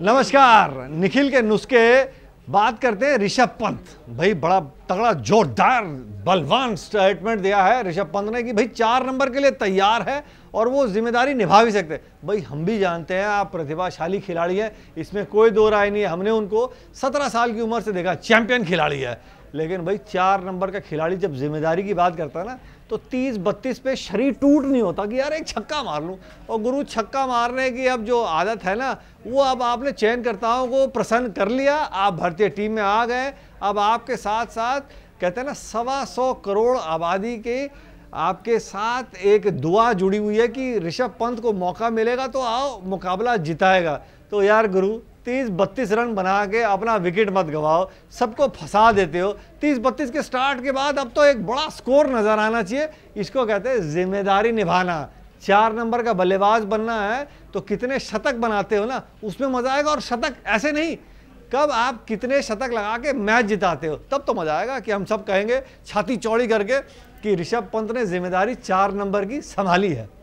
नमस्कार निखिल के नुस्खे बात करते हैं ऋषभ पंत भाई बड़ा तगड़ा जोरदार बलवान स्टेटमेंट दिया है ऋषभ पंत ने कि भाई चार नंबर के लिए तैयार है और वो जिम्मेदारी निभा भी सकते भाई हम भी जानते हैं आप प्रतिभाशाली खिलाड़ी हैं इसमें कोई दो राय नहीं है हमने उनको सत्रह साल की उम्र से देखा चैंपियन खिलाड़ी है लेकिन भाई चार नंबर का खिलाड़ी जब जिम्मेदारी की बात करता है ना तो तीस बत्तीस पे शरीर टूट नहीं होता कि यार एक छक्का मार लूँ और गुरु छक्का मारने की अब जो आदत है ना वो अब आपने चयनकर्ताओं को प्रसन्न कर लिया आप भारतीय टीम में आ गए अब आपके साथ साथ कहते हैं ना सवा सौ करोड़ आबादी के आपके साथ एक दुआ जुड़ी हुई है कि ऋषभ पंत को मौका मिलेगा तो आओ मुकाबला जिताएगा तो यार गुरु तीस बत्तीस रन बना के अपना विकेट मत गवाओ सबको फंसा देते हो तीस बत्तीस के स्टार्ट के बाद अब तो एक बड़ा स्कोर नज़र आना चाहिए इसको कहते हैं जिम्मेदारी निभाना चार नंबर का बल्लेबाज बनना है तो कितने शतक बनाते हो ना उसमें मज़ा आएगा और शतक ऐसे नहीं कब आप कितने शतक लगा के मैच जिताते हो तब तो मज़ा आएगा कि हम सब कहेंगे छाती चौड़ी करके कि ऋषभ पंत ने जिम्मेदारी चार नंबर की संभाली है